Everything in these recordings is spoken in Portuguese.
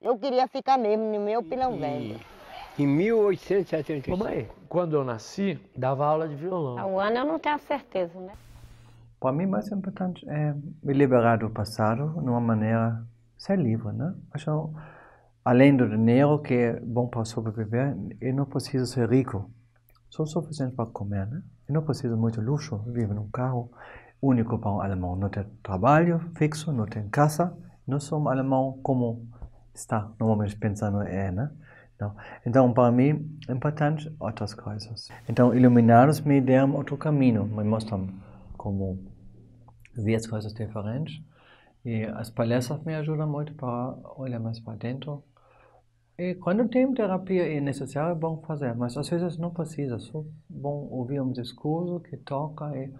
Eu queria ficar mesmo no meu pilão velho. Em 1875. Mãe, quando eu nasci, dava aula de violão. Há um ano eu não tenho a certeza, né? Para mim, mais importante é me liberar do passado de uma maneira ser livre, né? Acho, além do dinheiro que é bom para sobreviver, eu não preciso ser rico. Sou suficiente para comer, né? Eu não preciso muito luxo, vivo num carro único para um alemão. Não tem trabalho fixo, não tem casa. Não sou um alemão comum está normalmente pensando é, né? Então, então para mim, é importante outras coisas. Então, iluminados me deram outro caminho, me mostram como ver as coisas diferentes. E as palestras me ajudam muito para olhar mais para dentro. E quando tem terapia é necessário, é bom fazer, mas às vezes não precisa. Só bom ouvir um discurso que toca e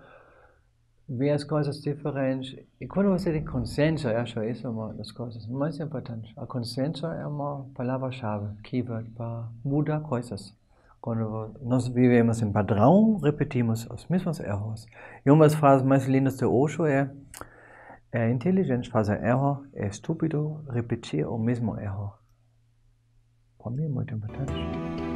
ver as coisas diferentes. E quando você tem consenso, eu acho isso uma das coisas mais importantes. A consenso é uma palavra-chave, keyword, para mudar coisas. Quando nós vivemos em padrão, repetimos os mesmos erros. E uma das frases mais lindas de Osho é: é inteligente fazer erro, é estúpido repetir o mesmo erro. Para mim é muito importante.